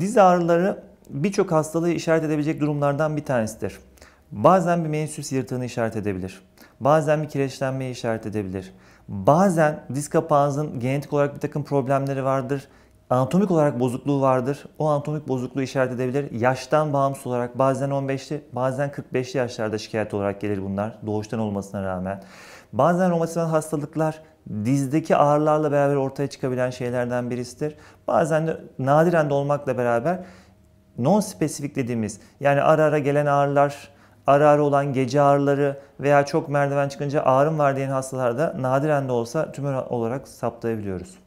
Diz ağrıları birçok hastalığı işaret edebilecek durumlardan bir tanesidir. Bazen bir mensüs yırtığını işaret edebilir. Bazen bir kireçlenmeyi işaret edebilir. Bazen diz kapağınızın genetik olarak bir takım problemleri vardır. Anatomik olarak bozukluğu vardır. O anatomik bozukluğu işaret edebilir. Yaştan bağımsız olarak bazen 15'li bazen 45'li yaşlarda şikayet olarak gelir bunlar doğuştan olmasına rağmen. Bazen romatizmal hastalıklar dizdeki ağrılarla beraber ortaya çıkabilen şeylerden birisidir. Bazen de nadiren de olmakla beraber non-spesifik dediğimiz yani ara ara gelen ağrılar, ara ara olan gece ağrıları veya çok merdiven çıkınca ağrım var diyen hastalarda nadiren de olsa tümör olarak saptayabiliyoruz.